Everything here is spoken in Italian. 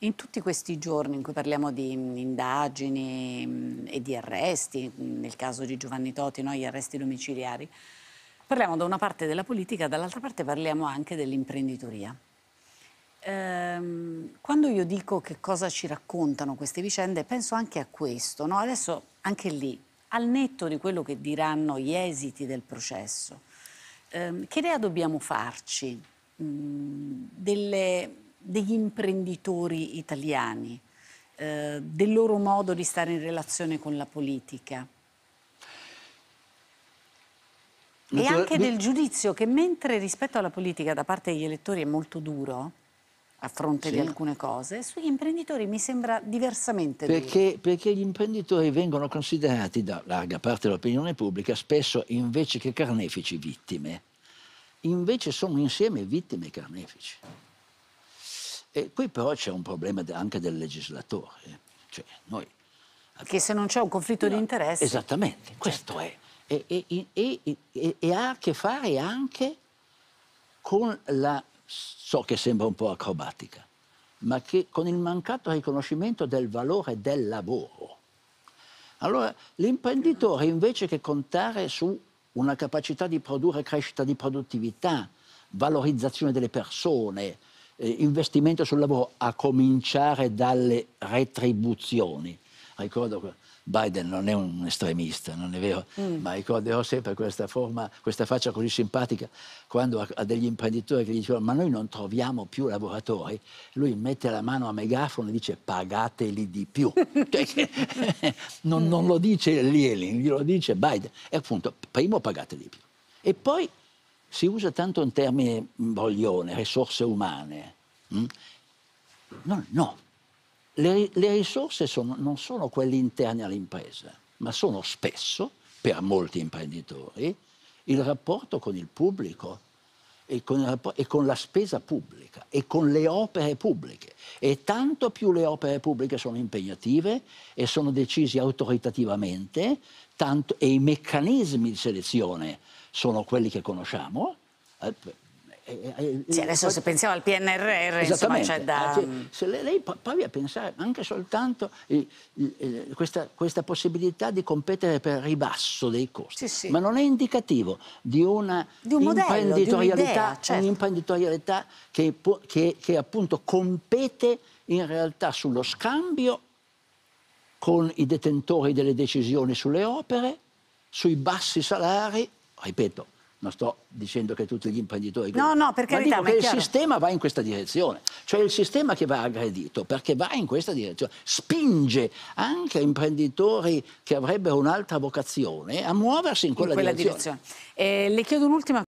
In tutti questi giorni in cui parliamo di mm, indagini mm, e di arresti, mm, nel caso di Giovanni Toti, no, gli arresti domiciliari, parliamo da una parte della politica, dall'altra parte parliamo anche dell'imprenditoria. Ehm, quando io dico che cosa ci raccontano queste vicende, penso anche a questo. No? Adesso, anche lì, al netto di quello che diranno gli esiti del processo, ehm, che idea dobbiamo farci mh, delle degli imprenditori italiani, eh, del loro modo di stare in relazione con la politica. E anche del giudizio che mentre rispetto alla politica da parte degli elettori è molto duro, a fronte sì. di alcune cose, sugli imprenditori mi sembra diversamente perché, perché gli imprenditori vengono considerati da larga parte dell'opinione pubblica spesso invece che carnefici vittime, invece sono insieme vittime e carnefici. E qui però c'è un problema anche del legislatore. Eh. Cioè noi, che se non c'è un conflitto no, di interessi... Esattamente, certo. questo è. E, e, e, e, ha a che fare anche con la... so che sembra un po' acrobatica, ma che con il mancato riconoscimento del valore del lavoro. Allora, l'imprenditore invece che contare su una capacità di produrre crescita di produttività, valorizzazione delle persone, eh, investimento sul lavoro, a cominciare dalle retribuzioni. Ricordo che Biden non è un estremista, non è vero, mm. ma ricorderò sempre questa, forma, questa faccia così simpatica quando a, a degli imprenditori che gli dicevano ma noi non troviamo più lavoratori, lui mette la mano a megafono e dice pagateli di più. Cioè non, non lo dice Lieling, glielo dice Biden. E appunto, primo pagateli di più. E poi si usa tanto un termine boglione, risorse umane. Mm? No, no. Le, le risorse sono, non sono quelle interne all'impresa, ma sono spesso, per molti imprenditori, il rapporto con il pubblico, e con, e con, la spesa pubblica e con le opere pubbliche. E tanto più le opere pubbliche sono impegnative e sono decise autoritativamente, tanto, e i meccanismi di selezione sono quelli che conosciamo, eh, eh, eh, eh, sì, adesso se pensiamo al PNRR, insomma, c'è da... Cioè, se lei, lei provi a pensare anche soltanto eh, eh, questa, questa, possibilità di competere per ribasso dei costi, sì, sì. ma non è indicativo di una di un modello, imprenditorialità, certo. un'imprenditorialità che, che, che appunto compete in realtà sullo scambio con i detentori delle decisioni sulle opere, sui bassi salari, ripeto, non sto dicendo che tutti gli imprenditori... No, no, perché ma dico ma che il sistema va in questa direzione, cioè il sistema che va aggredito, perché va in questa direzione, spinge anche imprenditori che avrebbero un'altra vocazione a muoversi in quella, in quella direzione. direzione. Eh, le chiedo un'ultima